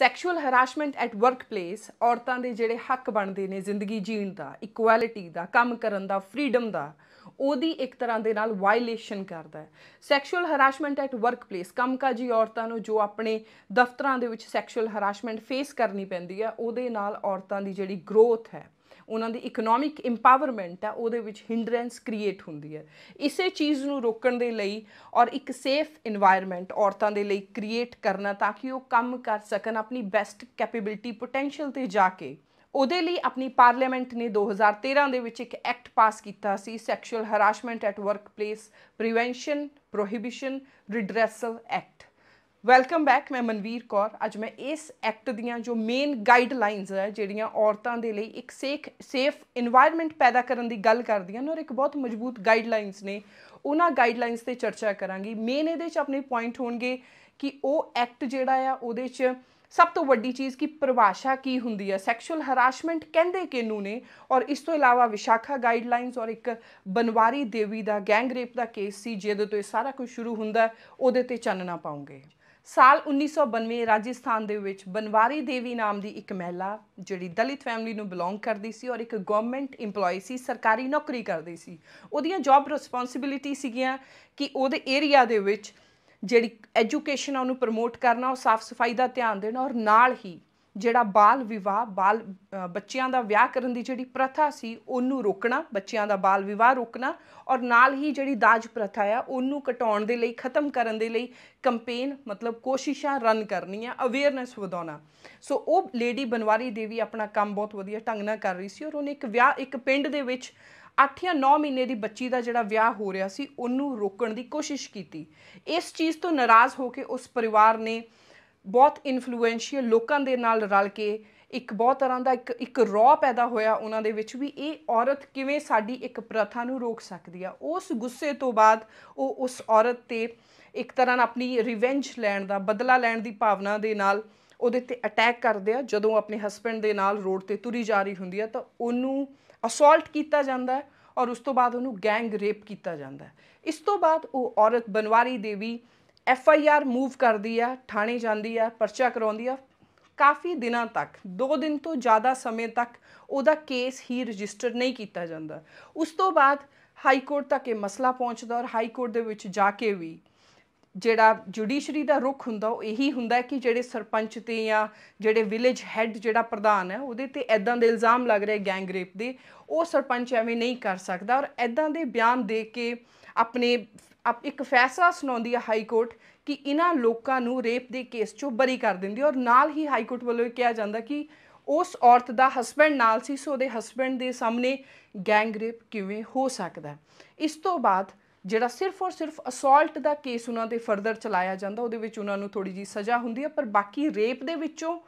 sexual harassment at workplace ਔਰਤਾਂ ਦੇ ਜਿਹੜੇ ਹੱਕ ਬਣਦੇ ਨੇ ਜ਼ਿੰਦਗੀ ਜੀਣ ਦਾ ਇਕੁਐਲਿਟੀ ਦਾ ਕੰਮ ਕਰਨ ਦਾ ਫਰੀडम ਦਾ ਉਹਦੀ ਇੱਕ ਤਰ੍ਹਾਂ ਦੇ ਨਾਲ ਵਾਇਲੇਸ਼ਨ ਕਰਦਾ ਹੈ ਸੈਕਸ਼ੂਅਲ ਹਰਾਸਮੈਂਟ ਐਟ ਵਰਕਪਲੇਸ ਕੰਮਕਾਜੀ ਔਰਤਾਂ ਨੂੰ ਜੋ ਆਪਣੇ ਦਫ਼ਤਰਾਂ ਦੇ ਵਿੱਚ ਸੈਕਸ਼ੂਅਲ ਹਰਾਸਮੈਂਟ ਫੇਸ ਕਰਨੀ ਪੈਂਦੀ ਹੈ ਉਹਦੇ ਨਾਲ ਔਰਤਾਂ ਦੀ ਜਿਹੜੀ ਗਰੋਥ ਹੈ ਉਹਨਾਂ ਦੀ ਇਕਨੋਮਿਕ ਇੰਪਾਵਰਮੈਂਟ ਆ ਉਹਦੇ ਵਿੱਚ ਹਿੰਡਰੈਂਸ ਕ੍ਰੀਏਟ ਹੁੰਦੀ ਹੈ ਇਸੇ ਚੀਜ਼ ਨੂੰ ਰੋਕਣ ਦੇ ਲਈ ਔਰ ਇੱਕ ਸੇਫ এনवायरमेंट ਔਰਤਾਂ ਦੇ ਲਈ ਕ੍ਰੀਏਟ ਕਰਨਾ ਤਾਂ ਕਿ ਉਹ ਕੰਮ ਕਰ ਸਕਣ ਆਪਣੀ ਬੈਸਟ ਕੈਪੇਬਿਲਿਟੀ ਪੋਟੈਂਸ਼ੀਅਲ ਤੇ ਜਾ ਕੇ ਉਹਦੇ ਲਈ ਆਪਣੀ ਪਾਰਲੀਮੈਂਟ ਨੇ 2013 ਦੇ ਵਿੱਚ ਇੱਕ ਐਕਟ ਪਾਸ ਕੀਤਾ ਸੀ sexual harassment at workplace prevention prohibition redressal act welcome back ਮੈਂ ਮਨਵੀਰ ਕੌਰ ਅੱਜ ਮੈਂ ਇਸ ਐਕਟ ਦੀਆਂ ਜੋ ਮੇਨ ਗਾਈਡਲਾਈਨਸ ਹੈ ਜਿਹੜੀਆਂ ਔਰਤਾਂ ਦੇ ਲਈ ਇੱਕ ਸੇਫ ਸੇਫ এনवायरमेंट ਪੈਦਾ ਕਰਨ ਦੀ ਗੱਲ ਕਰਦੀਆਂ ਨੇ ਔਰ ਇੱਕ ਬਹੁਤ ਮਜ਼ਬੂਤ ਗਾਈਡਲਾਈਨਸ ਨੇ ਉਹਨਾਂ ਗਾਈਡਲਾਈਨਸ ਤੇ ਚਰਚਾ ਕਰਾਂਗੀ ਮੇਨ ਇਹਦੇ 'ਚ ਆਪਣੇ ਪੁਆਇੰਟ ਹੋਣਗੇ ਕਿ ਉਹ ਐਕਟ ਜਿਹੜਾ ਆ ਉਹਦੇ 'ਚ ਸਭ ਤੋਂ ਵੱਡੀ ਚੀਜ਼ ਕੀ ਪਰਿਭਾਸ਼ਾ ਕੀ ਹੁੰਦੀ ਹੈ ਸੈਕਸ਼ੂਅਲ ਹਰਾਸਮੈਂਟ ਕਹਿੰਦੇ ਕਿਨੂੰ ਨੇ ਔਰ ਇਸ ਤੋਂ ਇਲਾਵਾ ਵਿਸ਼ਾਖਾ ਗਾਈਡਲਾਈਨਸ ਔਰ ਇੱਕ ਬਨਵਾਰੀ ਦੇਵੀ ਦਾ ਗੈਂਗ ਰੇਪ ਦਾ ਕੇਸ ਸੀ ਜਿਹਦੇ ਤੋਂ ਇਹ ਸਾਰਾ ਕੁਝ ਸ਼ੁਰੂ ਹੁੰਦਾ ਉਹਦੇ ਤੇ ਚਾਨਣਾ ਪਾਉਂਗੇ ਸਾਲ 1992 ਰਾਜਸਥਾਨ ਦੇ ਵਿੱਚ ਬਨਵਾਰੀ ਦੇਵੀ ਨਾਮ ਦੀ ਇੱਕ ਮਹਿਲਾ ਜਿਹੜੀ ਦਲਿਤ ਫੈਮਿਲੀ ਨੂੰ ਬਿਲੋਂਗ ਕਰਦੀ ਸੀ ਔਰ ਇੱਕ ਗਵਰਨਮੈਂਟ EMPLOYE ਸੀ ਸਰਕਾਰੀ ਨੌਕਰੀ ਕਰਦੀ ਸੀ ਉਹਦੀਆਂ ਜੌਬ ਰਿਸਪੌਂਸਿਬਿਲਿਟੀ ਸੀਗੀਆਂ ਕਿ ਉਹਦੇ ਏਰੀਆ ਦੇ ਵਿੱਚ ਜਿਹੜੀ ਐਜੂਕੇਸ਼ਨ ਆ ਉਹਨੂੰ ਪ੍ਰਮੋਟ ਕਰਨਾ ਔਰ ਸਾਫ਼ ਸਫਾਈ ਦਾ ਧਿਆਨ ਦੇਣਾ ਔਰ ਨਾਲ ਹੀ ਜਿਹੜਾ ਬਾਲ ਵਿਵਾਹ ਬਾਲ ਬੱਚਿਆਂ ਦਾ ਵਿਆਹ ਕਰਨ ਦੀ ਜਿਹੜੀ ਪ੍ਰਥਾ ਸੀ ਉਹਨੂੰ ਰੋਕਣਾ ਬੱਚਿਆਂ ਦਾ ਬਾਲ ਵਿਵਾਹ ਰੋਕਣਾ ਔਰ ਨਾਲ ਹੀ ਜਿਹੜੀ ਦਾਜ ਪ੍ਰਥਾ ਆ ਉਹਨੂੰ ਘਟਾਉਣ ਦੇ ਲਈ ਖਤਮ ਕਰਨ ਦੇ ਲਈ ਕੈਂਪੇਨ ਮਤਲਬ ਕੋਸ਼ਿਸ਼ਾਂ ਰਨ ਕਰਨੀਆਂ ਅਵੇਅਰਨੈਸ ਵਧਾਉਣਾ ਸੋ ਉਹ ਲੇਡੀ ਬਨਵਾਰੀ ਦੇਵੀ ਆਪਣਾ ਕੰਮ ਬਹੁਤ ਵਧੀਆ ਢੰਗ ਨਾਲ ਕਰ ਰਹੀ ਸੀ ਔਰ ਉਹਨੇ ਇੱਕ ਵਿਆਹ ਇੱਕ ਪਿੰਡ ਦੇ ਵਿੱਚ 8 ਜਾਂ 9 ਮਹੀਨੇ ਦੀ ਬੱਚੀ ਦਾ ਜਿਹੜਾ ਵਿਆਹ ਹੋ ਰਿਹਾ ਸੀ ਉਹਨੂੰ ਰੋਕਣ ਦੀ ਕੋਸ਼ਿਸ਼ ਕੀਤੀ ਇਸ ਚੀਜ਼ ਤੋਂ ਨਾਰਾਜ਼ ਹੋ ਕੇ ਉਸ ਪਰਿਵਾਰ ਨੇ ਬਹੁਤ ਇਨਫਲੂਐਂਸ਼ੀਅਲ ਲੋਕਾਂ ਦੇ ਨਾਲ ਰਲ ਕੇ ਇੱਕ ਬਹੁਤ ਤਰ੍ਹਾਂ ਦਾ ਇੱਕ ਇੱਕ ਰੌ ਪੈਦਾ ਹੋਇਆ ਉਹਨਾਂ ਦੇ ਵਿੱਚ ਵੀ ਇਹ ਔਰਤ ਕਿਵੇਂ ਸਾਡੀ ਇੱਕ ਪ੍ਰਥਾ ਨੂੰ ਰੋਕ ਸਕਦੀ ਆ ਉਸ ਗੁੱਸੇ ਤੋਂ ਬਾਅਦ ਉਹ ਉਸ ਔਰਤ ਤੇ ਇੱਕ ਤਰ੍ਹਾਂ ਨਾਲ ਆਪਣੀ ਰਿਵੈਂਜ ਲੈਣ ਦਾ ਬਦਲਾ ਲੈਣ ਦੀ ਭਾਵਨਾ ਦੇ ਨਾਲ ਉਹਦੇ ਤੇ ਅਟੈਕ ਕਰਦੇ ਆ ਜਦੋਂ ਆਪਣੇ ਹਸਬੰਡ ਦੇ ਨਾਲ ਰੋਡ ਤੇ ਤੁਰੀ ਜਾ ਰਹੀ ਹੁੰਦੀ ਆ ਤਾਂ ਉਹਨੂੰ ਅਸੌਲਟ ਕੀਤਾ ਜਾਂਦਾ ਹੈ ਔਰ ਉਸ ਤੋਂ ਬਾਅਦ ਉਹਨੂੰ ਗੈਂਗ ਰੇਪ ਕੀਤਾ ਜਾਂਦਾ ਹੈ ਇਸ ਤੋਂ ਬਾਅਦ ਉਹ ਔਰਤ Bhanwari Devi F I R move ਕਰਦੀ ਆ ਥਾਣੇ ਜਾਂਦੀ ਆ ਪਰਚਾ ਕਰਾਉਂਦੀ ਆ ਕਾਫੀ ਦਿਨਾਂ ਤੱਕ 2 ਦਿਨ ਤੋਂ ਜ਼ਿਆਦਾ ਸਮੇਂ ਤੱਕ ਉਹਦਾ ਕੇਸ ਹੀ ਰਜਿਸਟਰ ਨਹੀਂ ਕੀਤਾ ਜਾਂਦਾ ਉਸ ਤੋਂ ਬਾਅਦ ਹਾਈ ਕੋਰਟ ਤੱਕ ਇਹ ਮਸਲਾ ਪਹੁੰਚਦਾ ਔਰ ਹਾਈ ਕੋਰਟ ਦੇ ਵਿੱਚ ਜਾ ਕੇ ਵੀ ਜਿਹੜਾ ਜੁਡੀਸ਼ਰੀ ਦਾ ਰੁਖ ਹੁੰਦਾ ਉਹ ਇਹੀ ਹੁੰਦਾ ਕਿ ਜਿਹੜੇ ਸਰਪੰਚ ਤੇ ਜਾਂ ਜਿਹੜੇ ਵਿਲੇਜ ਹੈੱਡ ਜਿਹੜਾ ਪ੍ਰਧਾਨ ਹੈ ਉਹਦੇ ਤੇ ਐਦਾਂ ਦੇ ਇਲਜ਼ਾਮ ਲੱਗ ਰਹੇ ਗੈਂਗ ਰੇਪ ਦੇ ਉਹ ਸਰਪੰਚ ਐਵੇਂ ਨਹੀਂ ਕਰ ਸਕਦਾ ਔਰ ਐਦਾਂ ਦੇ ਬਿਆਨ ਦੇ ਕੇ ਆਪਣੇ ਅਪ ਇੱਕ ਫੈਸਲਾ ਸੁਣਾਉਂਦੀ ਹੈ ਹਾਈ ਕੋਰਟ ਕਿ ਇਹਨਾਂ ਲੋਕਾਂ ਨੂੰ ਰੇਪ ਦੇ ਕੇਸ ਚੋਂ ਬਰੀ ਕਰ ਦਿੰਦੀ ਔਰ ਨਾਲ ਹੀ ਹਾਈ ਕੋਰਟ ਵੱਲੋਂ ਇਹ ਕਿਹਾ ਜਾਂਦਾ ਕਿ ਉਸ ਔਰਤ ਦਾ ਹਸਬੰਡ ਨਾਲ ਸੀ ਸੋ ਉਹਦੇ ਹਸਬੰਡ ਦੇ ਸਾਹਮਣੇ ਗੈਂਗ ਰੇਪ ਕਿਵੇਂ ਹੋ ਸਕਦਾ ਇਸ ਤੋਂ ਬਾਅਦ ਜਿਹੜਾ ਸਿਰਫ ਔਰ ਸਿਰਫ ਅਸੌਲਟ ਦਾ ਕੇਸ ਉਹਨਾਂ ਦੇ ਫਰਦਰ ਚਲਾਇਆ ਜਾਂਦਾ ਉਹਦੇ ਵਿੱਚ ਉਹਨਾਂ ਨੂੰ ਥੋੜੀ ਜੀ ਸਜ਼ਾ ਹੁੰਦੀ ਹੈ ਪਰ ਬਾਕੀ ਰੇਪ ਦੇ ਵਿੱਚੋਂ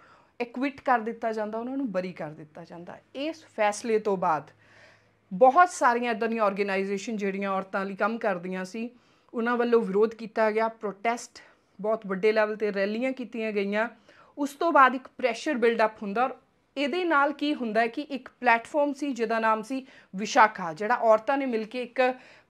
ਐਕਵਿਟ ਕਰ ਦਿੱਤਾ ਜਾਂਦਾ ਉਹਨਾਂ ਨੂੰ ਬਰੀ ਕਰ ਦਿੱਤਾ ਜਾਂਦਾ ਇਸ ਫੈਸਲੇ ਤੋਂ ਬਾਅਦ ਬਹੁਤ ਸਾਰੀਆਂ ਇਦਾਂ ਦੀਆਂ ਆਰਗੇਨਾਈਜੇਸ਼ਨ ਜਿਹੜੀਆਂ ਔਰਤਾਂ ਲਈ ਕੰਮ ਕਰਦੀਆਂ ਸੀ ਉਹਨਾਂ ਵੱਲੋਂ ਵਿਰੋਧ ਕੀਤਾ ਗਿਆ ਪ੍ਰੋਟੈਸਟ ਬਹੁਤ ਵੱਡੇ ਲੈਵਲ ਤੇ ਰੈਲੀਆਂ ਕੀਤੀਆਂ ਗਈਆਂ ਉਸ ਤੋਂ ਬਾਅਦ ਇੱਕ ਪ੍ਰੈਸ਼ਰ ਬਿਲਡ ਅਪ ਹੁੰਦਾ ਔਰ ਇਹਦੇ ਨਾਲ ਕੀ ਹੁੰਦਾ ਕਿ ਇੱਕ ਪਲੇਟਫਾਰਮ ਸੀ ਜਿਹਦਾ ਨਾਮ ਸੀ ਵਿਸ਼ਾਖਾ ਜਿਹੜਾ ਔਰਤਾਂ ਨੇ ਮਿਲ ਕੇ ਇੱਕ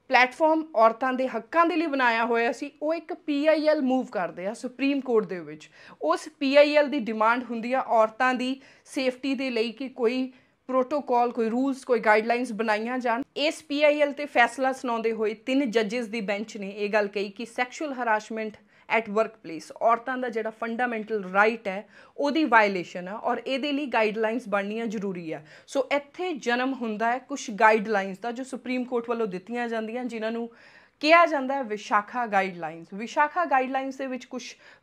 ਪਲੇਟਫਾਰਮ ਔਰਤਾਂ ਦੇ ਹੱਕਾਂ ਦੇ ਲਈ ਬਣਾਇਆ ਹੋਇਆ ਸੀ ਉਹ ਇੱਕ ਪੀਆਈਐਲ ਮੂਵ ਕਰਦੇ ਆ ਸੁਪਰੀਮ ਕੋਰਟ ਦੇ ਵਿੱਚ ਉਸ ਪੀਆਈਐਲ ਦੀ ਡਿਮਾਂਡ ਹੁੰਦੀ ਆ ਔਰਤਾਂ ਦੀ ਸੇਫਟੀ ਦੇ ਲਈ ਕਿ ਕੋਈ ਪ੍ਰੋਟੋਕਾਲ ਕੋਈ ਰੂਲਸ ਕੋਈ ਗਾਈਡਲਾਈਨਸ ਬਣਾਈਆਂ ਜਾਣ ਇਸ ਪੀਆਈਐਲ ਤੇ ਫੈਸਲਾ ਸੁਣਾਉਂਦੇ ਹੋਏ ਤਿੰਨ ਜੱਜਸ ਦੀ ਬੈਂਚ ਨੇ ਇਹ ਗੱਲ ਕਹੀ ਕਿ ਸੈਕਸ਼ੂਅਲ ਹਰਾਸਮੈਂਟ ਐਟ ਵਰਕਪਲੇਸ ਔਰਤਾਂ ਦਾ ਜਿਹੜਾ ਫੰਡਾਮੈਂਟਲ ਰਾਈਟ ਹੈ ਉਹਦੀ ਵਾਇਲੇਸ਼ਨ ਆ ਔਰ ਇਹਦੇ ਲਈ ਗਾਈਡਲਾਈਨਸ ਬਣਨੀਆਂ ਜ਼ਰੂਰੀ ਆ ਸੋ ਇੱਥੇ ਜਨਮ ਹੁੰਦਾ ਹੈ ਕੁਝ ਗਾਈਡਲਾਈਨਸ ਦਾ ਜੋ ਸੁਪਰੀਮ ਕੋਰਟ ਵੱਲੋਂ ਦਿੱਤੀਆਂ ਜਾਂਦੀਆਂ ਜਿਨ੍ਹਾਂ ਨੂੰ ਕਿਹਾ ਜਾਂਦਾ ਹੈ ਵਿਸ਼ਾਖਾ ਗਾਈਡਲਾਈਨਸ ਵਿਸ਼ਾਖਾ ਗਾਈਡਲਾਈਨਸ ਦੇ ਵਿੱਚ ਕੁਝ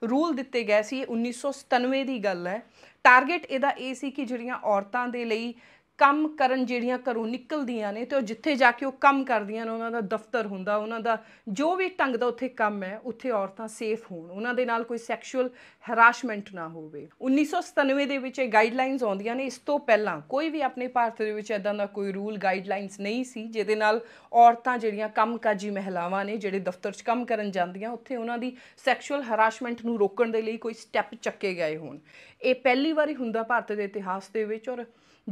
ਰੂਲ ਦਿੱਤੇ ਗਏ ਸੀ 1997 ਦੀ ਗੱਲ ਹੈ ਟਾਰਗੇਟ ਇਹਦਾ ਇਹ ਸੀ ਕਿ ਜਿਹੜੀਆਂ ਔਰਤਾਂ ਦੇ ਲਈ ਕੰਮ ਕਰਨ ਜਿਹੜੀਆਂ ਘਰੋਂ ਨਿਕਲਦੀਆਂ ਨੇ ਤੇ ਉਹ ਜਿੱਥੇ ਜਾ ਕੇ ਉਹ ਕੰਮ ਕਰਦੀਆਂ ਨੇ ਉਹਨਾਂ ਦਾ ਦਫ਼ਤਰ ਹੁੰਦਾ ਉਹਨਾਂ ਦਾ ਜੋ ਵੀ ਢੰਗ ਦਾ ਉੱਥੇ ਕੰਮ ਹੈ ਉੱਥੇ ਔਰਤਾਂ ਸੇਫ ਹੋਣ ਉਹਨਾਂ ਦੇ ਨਾਲ ਕੋਈ ਸੈਕਸ਼ੂਅਲ ਹਰਾਸ਼ਮੈਂਟ ਨਾ ਹੋਵੇ 1997 ਦੇ ਵਿੱਚ ਇਹ ਗਾਈਡਲਾਈਨਸ ਆਉਂਦੀਆਂ ਨੇ ਇਸ ਤੋਂ ਪਹਿਲਾਂ ਕੋਈ ਵੀ ਆਪਣੇ ਭਾਰਤ ਦੇ ਵਿੱਚ ਐਦਾਂ ਦਾ ਕੋਈ ਰੂਲ ਗਾਈਡਲਾਈਨਸ ਨਹੀਂ ਸੀ ਜਿਹਦੇ ਨਾਲ ਔਰਤਾਂ ਜਿਹੜੀਆਂ ਕੰਮਕਾਜੀ ਮਹਿਲਾਵਾਂ ਨੇ ਜਿਹੜੇ ਦਫ਼ਤਰ 'ਚ ਕੰਮ ਕਰਨ ਜਾਂਦੀਆਂ ਉੱਥੇ ਉਹਨਾਂ ਦੀ ਸੈਕਸ਼ੂਅਲ ਹਰਾਸ਼ਮੈਂਟ ਨੂੰ ਰੋਕਣ ਦੇ ਲਈ ਕੋਈ ਸਟੈਪ ਚੱਕੇ ਗਏ ਹੋਣ ਇਹ ਪਹਿਲੀ ਵਾਰੀ ਹੁੰਦਾ ਭਾਰਤ ਦੇ ਇਤਿਹਾਸ ਦੇ ਵਿੱਚ ਔਰ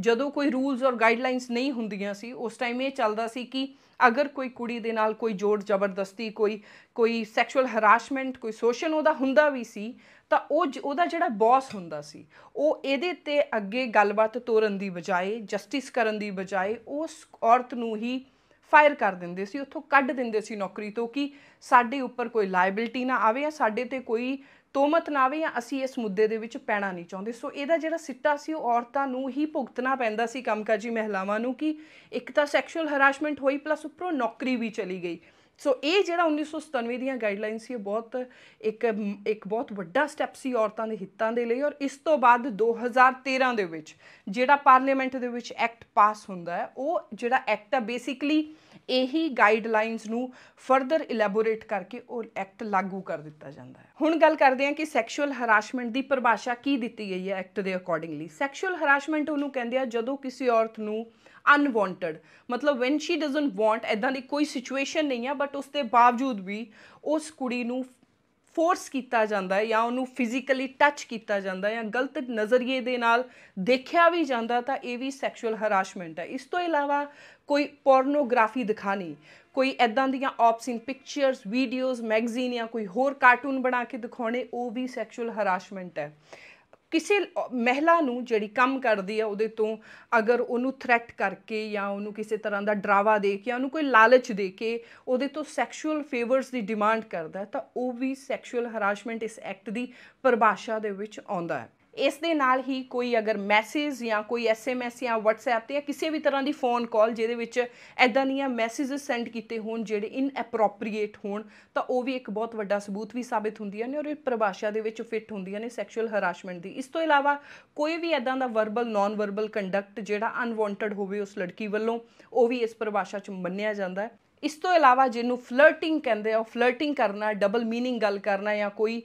ਜਦੋਂ ਕੋਈ ਰੂਲਸ ਔਰ ਗਾਈਡਲਾਈਨਸ ਨਹੀਂ ਹੁੰਦੀਆਂ ਸੀ ਉਸ ਟਾਈਮ ਇਹ ਚੱਲਦਾ ਸੀ ਕਿ ਅਗਰ ਕੋਈ ਕੁੜੀ ਦੇ ਨਾਲ ਕੋਈ ਜੋੜ ਜ਼ਬਰਦਸਤੀ ਕੋਈ ਕੋਈ ਸੈਕਸ਼ੂਅਲ ਹਰਾਸਮੈਂਟ ਕੋਈ ਸੋਸ਼ਲ ਉਹਦਾ ਹੁੰਦਾ ਵੀ ਸੀ ਤਾਂ ਉਹ ਉਹਦਾ ਜਿਹੜਾ ਬੌਸ ਹੁੰਦਾ ਸੀ ਉਹ ਇਹਦੇ ਤੇ ਅੱਗੇ ਗੱਲਬਾਤ ਤੋਰਨ ਦੀ ਬਜਾਏ ਜਸਟਿਸ ਕਰਨ ਦੀ ਬਜਾਏ ਉਸ ਔਰਤ ਨੂੰ ਹੀ ਫਾਇਰ ਕਰ ਦਿੰਦੇ ਸੀ ਉੱਥੋਂ ਕੱਢ ਦਿੰਦੇ ਸੀ ਨੌਕਰੀ ਤੋਂ ਕਿ ਸਾਡੇ ਉੱਪਰ ਕੋਈ ਲਾਇਬਿਲਟੀ ਨਾ ਆਵੇ ਜਾਂ ਸਾਡੇ ਤੇ ਕੋਈ ਤੋਮਤ ਨਾ ਵੀ ਜਾਂ ਅਸੀਂ ਇਸ ਮੁੱਦੇ ਦੇ ਵਿੱਚ ਪੈਣਾ ਨਹੀਂ ਚਾਹੁੰਦੇ ਸੋ ਇਹਦਾ ਜਿਹੜਾ ਸਿੱਟਾ ਸੀ ਉਹ ਔਰਤਾਂ ਨੂੰ ਹੀ ਭੁਗਤਣਾ ਪੈਂਦਾ ਸੀ ਕੰਮਕਾਜੀ ਮਹਿਲਾਵਾਂ ਨੂੰ ਕਿ ਇੱਕ ਤਾਂ ਸੈਕਸ਼ੂਅਲ ਹਰਾਸਮੈਂਟ ਹੋਈ ਪਲੱਸ ਉੱਪਰੋਂ ਨੌਕਰੀ ਵੀ ਚਲੀ ਗਈ ਸੋ ਇਹ ਜਿਹੜਾ 1997 ਦੀਆਂ ਗਾਈਡਲਾਈਨਸ ਸੀ ਇਹ ਬਹੁਤ ਇੱਕ ਇੱਕ ਬਹੁਤ ਵੱਡਾ ਸਟੈਪ ਸੀ ਔਰਤਾਂ ਦੇ ਹਿੱਤਾਂ ਦੇ ਲਈ ਔਰ ਇਸ ਤੋਂ ਬਾਅਦ 2013 ਦੇ ਵਿੱਚ ਜਿਹੜਾ ਪਾਰਲੀਮੈਂਟ ਦੇ ਵਿੱਚ ਐਕਟ ਪਾਸ ਹੁੰਦਾ ਹੈ ਉਹ ਜਿਹੜਾ ਐਕਟ ਹੈ ਬੇਸਿਕਲੀ ਇਹੀ ਗਾਈਡਲਾਈਨਸ ਨੂੰ ਫਰਦਰ ਇਲੈਬੋਰੇਟ ਕਰਕੇ ਉਹ ਐਕਟ ਲਾਗੂ ਕਰ ਦਿੱਤਾ ਜਾਂਦਾ ਹੈ ਹੁਣ ਗੱਲ ਕਰਦੇ ਹਾਂ ਕਿ ਸੈਕਸ਼ੂਅਲ ਹਰਾਸਮੈਂਟ ਦੀ ਪਰਿਭਾਸ਼ਾ ਕੀ ਦਿੱਤੀ ਗਈ ਹੈ ਐਕਟ ਦੇ ਅਕੋਰਡਿੰਗਲੀ ਸੈਕਸ਼ੂਅਲ ਹਰਾਸਮੈਂਟ ਉਹਨੂੰ ਕਹਿੰਦੇ ਆ ਜਦੋਂ ਕਿਸੇ ਔਰਤ ਨੂੰ ਅਨਵਾਂਟਡ ਮਤਲਬ ਵੈਨ ਸ਼ੀ ਡਸਨਟ ਵਾਂਟ ਐਦਾਂ ਦੀ ਕੋਈ ਸਿਚੁਏਸ਼ਨ ਨਹੀਂ ਆ ਬਟ ਉਸ ਦੇ ਬਾਵਜੂਦ ਵੀ ਉਸ ਕੁੜੀ ਨੂੰ ਫੋਰਸ ਕੀਤਾ ਜਾਂਦਾ ਹੈ ਜਾਂ ਉਹਨੂੰ ਫਿਜ਼ੀਕਲੀ ਟੱਚ ਕੀਤਾ ਜਾਂਦਾ ਹੈ ਜਾਂ ਗਲਤ ਨਜ਼ਰੀਏ ਦੇ ਨਾਲ ਦੇਖਿਆ ਵੀ ਜਾਂਦਾ ਤਾਂ ਇਹ ਵੀ ਸੈਕਸ਼ੂਅਲ ਹਰਾਸਮੈਂਟ ਹੈ ਇਸ ਤੋਂ ਇਲਾਵਾ ਕੋਈ ਪੋਰਨੋਗ੍ਰਾਫੀ ਦਿਖਾਣੀ ਕੋਈ ਐਦਾਂ ਦੀਆਂ ਆਪਸਿਨ ਪਿਕਚਰਸ ਵੀਡੀਓਜ਼ ਮੈਗਜ਼ੀਨ ਜਾਂ ਕੋਈ ਹੋਰ ਕਾਰਟੂਨ ਬਣਾ ਕੇ ਦਿਖਾਉਣੇ ਉਹ ਵੀ ਸੈਕਸ਼ੂਅਲ ਹਰਾਸਮੈਂਟ ਹੈ ਕਿਸੇ ਮਹਿਲਾ ਨੂੰ ਜਿਹੜੀ ਕੰਮ ਕਰਦੀ ਆ ਉਹਦੇ ਤੋਂ ਅਗਰ ਉਹਨੂੰ ਥ੍ਰੈਟ ਕਰਕੇ ਜਾਂ ਉਹਨੂੰ ਕਿਸੇ ਤਰ੍ਹਾਂ ਦਾ ਡਰਾਵਾ ਦੇ ਕੇ ਉਹਨੂੰ ਕੋਈ ਲਾਲਚ ਦੇ ਕੇ ਉਹਦੇ ਤੋਂ ਸੈਕਸ਼ੂਅਲ ਫੇਵਰਸ ਦੀ ਡਿਮਾਂਡ ਕਰਦਾ ਤਾਂ ਉਹ ਵੀ ਸੈਕਸ਼ੂਅਲ ਹਰਾਸਮੈਂਟ ਇਸ ਐਕਟ ਦੀ ਪਰਿਭਾਸ਼ਾ ਦੇ ਵਿੱਚ ਆਉਂਦਾ ਹੈ ਇਸ ਦੇ ਨਾਲ ਹੀ ਕੋਈ ਅਗਰ ਮੈਸੇਜ ਜਾਂ ਕੋਈ ਐਸਐਮਐਸ ਜਾਂ WhatsApp ਤੇ ਜਾਂ ਕਿਸੇ ਵੀ ਤਰ੍ਹਾਂ ਦੀ ਫੋਨ ਕਾਲ ਜਿਹਦੇ ਵਿੱਚ ਐਦਾਂ ਦੀਆਂ ਮੈਸੇजेस ਸੈਂਡ ਕੀਤੇ ਹੋਣ ਜਿਹੜੇ ਇਨਐਪਰੋਪਰੀਏਟ ਹੋਣ ਤਾਂ ਉਹ ਵੀ ਇੱਕ ਬਹੁਤ ਵੱਡਾ ਸਬੂਤ ਵੀ ਸਾਬਿਤ ਹੁੰਦੀਆਂ ਨੇ ਔਰ ਇਹ ਪਰਿਭਾਸ਼ਾ ਦੇ ਵਿੱਚ ਫਿੱਟ ਹੁੰਦੀਆਂ ਨੇ ਸੈਕਸ਼ੂਅਲ ਹਰਾਸਮੈਂਟ ਦੀ ਇਸ ਤੋਂ ਇਲਾਵਾ ਕੋਈ ਵੀ ਐਦਾਂ ਦਾ ਵਰਬਲ ਨਾਨ ਵਰਬਲ ਕੰਡਕਟ ਜਿਹੜਾ ਅਨਵਾਂਟਡ ਹੋਵੇ ਉਸ ਲੜਕੀ ਵੱਲੋਂ ਉਹ ਵੀ ਇਸ ਪਰਿਭਾਸ਼ਾ 'ਚ ਮੰਨਿਆ ਜਾਂਦਾ ਹੈ ਇਸ ਤੋਂ ਇਲਾਵਾ ਜਿਹਨੂੰ ਫਲਰਟਿੰਗ ਕਹਿੰਦੇ ਆ ਫਲਰਟਿੰਗ ਕਰਨਾ ਡਬਲ मीनिंग ਗੱਲ ਕਰਨਾ ਜਾਂ ਕੋਈ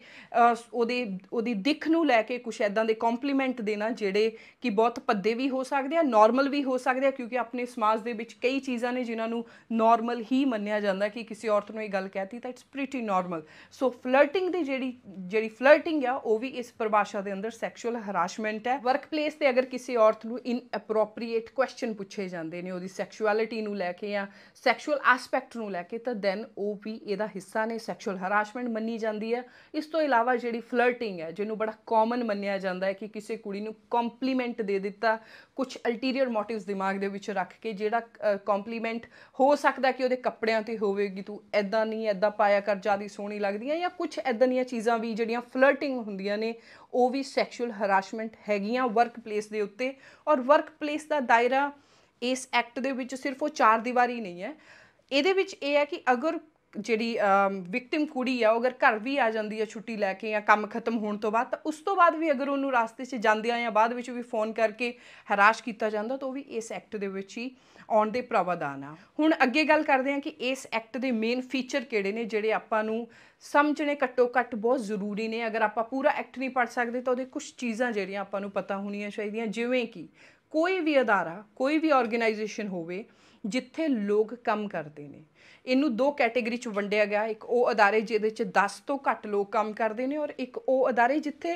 ਉਹਦੇ ਉਹਦੀ ਦਿੱਖ ਨੂੰ ਲੈ ਕੇ ਕੁਝ ਐਦਾਂ ਦੇ ਕੰਪਲੀਮੈਂਟ ਦੇਣਾ ਜਿਹੜੇ ਕਿ ਬਹੁਤ ਪੱਦੇ ਵੀ ਹੋ ਸਕਦੇ ਆ ਨਾਰਮਲ ਵੀ ਹੋ ਸਕਦੇ ਆ ਕਿਉਂਕਿ ਆਪਣੇ ਸਮਾਜ ਦੇ ਵਿੱਚ ਕਈ ਚੀਜ਼ਾਂ ਨੇ ਜਿਨ੍ਹਾਂ ਨੂੰ ਨਾਰਮਲ ਹੀ ਮੰਨਿਆ ਜਾਂਦਾ ਕਿ ਕਿਸੇ ਔਰਤ ਨੂੰ ਇਹ ਗੱਲ ਕਹਿਤੀ ਤਾਂ it's pretty normal so flirting ਦੀ ਜਿਹੜੀ ਜਿਹੜੀ ਫਲਰਟਿੰਗ ਆ ਉਹ ਵੀ ਇਸ ਪਰਿਭਾਸ਼ਾ ਦੇ ਅੰਦਰ ਸੈਕਸ਼ੂਅਲ ਹਰਾਸਮੈਂਟ ਹੈ ਵਰਕ ਪਲੇਸ ਤੇ ਅਗਰ ਕਿਸੇ ਔਰਤ ਨੂੰ ਇਨ ਅਪਰੋਪਰੀਏਟ ਕੁਐਸਚਨ ਪੁੱਛੇ ਜਾਂਦੇ ਨੇ ਉਹਦੀ ਸੈਕਸ਼ੂਅਲਿਟੀ ਨੂੰ ਲੈ ਕੇ ਜਾਂ ਸੈਕਸ਼ੂਅਲ ਐਸਪੈਕਟ ਨੂੰ ਲੈ ਕੇ ਤਾਂ ਦੈਨ ਓਪੀ ਇਹਦਾ ਹਿੱਸਾ ਨੇ ਸੈਕਸ਼ੂਅਲ ਹਰਾਸਮੈਂਟ ਮੰਨੀ ਜਾਂਦੀ ਹੈ ਇਸ ਤੋਂ ਇਲਾਵਾ ਜਿਹੜੀ ਫਲਰਟਿੰਗ ਹੈ ਜਿਹਨੂੰ ਬੜਾ ਕਾਮਨ ਮੰਨਿਆ ਜਾਂਦਾ ਹੈ ਕਿ ਕਿਸੇ ਕੁੜੀ ਨੂੰ ਕੰਪਲੀਮੈਂਟ ਦੇ ਦਿੱਤਾ ਕੁਝ ਅਲਟੀਰੀਅਰ ਮੋਟਿਵਸ ਦਿਮਾਗ ਦੇ ਵਿੱਚ ਰੱਖ ਕੇ ਜਿਹੜਾ ਕੰਪਲੀਮੈਂਟ ਹੋ ਸਕਦਾ ਕਿ ਉਹਦੇ ਕੱਪੜਿਆਂ ਤੇ ਹੋਵੇਗੀ ਤੂੰ ਐਦਾਂ ਨਹੀਂ ਐਦਾਂ ਪਾਇਆ ਕਰ ਜਿਆਦੀ ਸੋਹਣੀ ਲੱਗਦੀ ਹੈ ਜਾਂ ਕੁਝ ਐਦਾਂ ਦੀਆਂ ਚੀਜ਼ਾਂ ਵੀ ਜਿਹੜੀਆਂ ਫਲਰਟਿੰਗ ਹੁੰਦੀਆਂ ਨੇ ਉਹ ਵੀ ਸੈਕਸ਼ੂਅਲ ਹਰਾਸਮੈਂਟ ਹੈਗੀਆਂ ਵਰਕ ਪਲੇਸ ਦੇ ਉੱਤੇ ਔਰ ਵਰਕ ਪਲੇਸ ਦਾ ਦਾਇਰਾ ਇਸ ਐਕਟ ਦੇ ਵਿੱਚ ਸਿਰਫ ਉਹ ਚਾਰ ਦੀਵਾਰੀ ਨਹੀਂ ਹੈ ਇਹਦੇ ਵਿੱਚ ਇਹ ਹੈ ਕਿ ਅਗਰ ਜਿਹੜੀ ਵਿਕਟਿਮ ਕੁੜੀ ਆ ਅਗਰ ਘਰ ਵੀ ਆ ਜਾਂਦੀ ਹੈ ਛੁੱਟੀ ਲੈ ਕੇ ਜਾਂ ਕੰਮ ਖਤਮ ਹੋਣ ਤੋਂ ਬਾਅਦ ਤਾਂ ਉਸ ਤੋਂ ਬਾਅਦ ਵੀ ਅਗਰ ਉਹਨੂੰ ਰਾਸਤੇ 'ਚ ਜਾਂਦਿਆਂ ਜਾਂ ਬਾਅਦ ਵਿੱਚ ਵੀ ਫੋਨ ਕਰਕੇ ਹਰਾਸ਼ ਕੀਤਾ ਜਾਂਦਾ ਤਾਂ ਉਹ ਵੀ ਇਸ ਐਕਟ ਦੇ ਵਿੱਚ ਹੀ ਆਉਣ ਦੇ ਪ੍ਰਾਵਧਾਨ ਆ ਹੁਣ ਅੱਗੇ ਗੱਲ ਕਰਦੇ ਹਾਂ ਕਿ ਇਸ ਐਕਟ ਦੇ ਮੇਨ ਫੀਚਰ ਕਿਹੜੇ ਨੇ ਜਿਹੜੇ ਆਪਾਂ ਨੂੰ ਸਮਝਣੇ ਘੱਟੋ ਘੱਟ ਬਹੁਤ ਜ਼ਰੂਰੀ ਨੇ ਅਗਰ ਆਪਾਂ ਪੂਰਾ ਐਕਟ ਨਹੀਂ ਪੜ੍ਹ ਸਕਦੇ ਤਾਂ ਉਹਦੇ ਕੁਝ ਚੀਜ਼ਾਂ ਜਿਹੜੀਆਂ ਆਪਾਂ ਨੂੰ ਪਤਾ ਹੋਣੀਆਂ ਚਾਹੀਦੀਆਂ ਜਿਵੇਂ ਕਿ ਕੋਈ ਵੀ ਅਦਾਰਾ ਕੋਈ ਵੀ ਆਰਗੇਨਾਈਜੇਸ਼ਨ ਹੋਵੇ ਜਿੱਥੇ ਲੋਕ ਕੰਮ ਕਰਦੇ ਨੇ ਇਹਨੂੰ ਦੋ ਕੈਟਾਗਰੀ ਚ ਵੰਡਿਆ ਗਿਆ ਇੱਕ ਉਹ ਅਦਾਰੇ ਜਿਹਦੇ ਚ 10 ਤੋਂ ਘੱਟ ਲੋਕ ਕੰਮ ਕਰਦੇ ਨੇ ਔਰ ਇੱਕ ਉਹ ਅਦਾਰੇ ਜਿੱਥੇ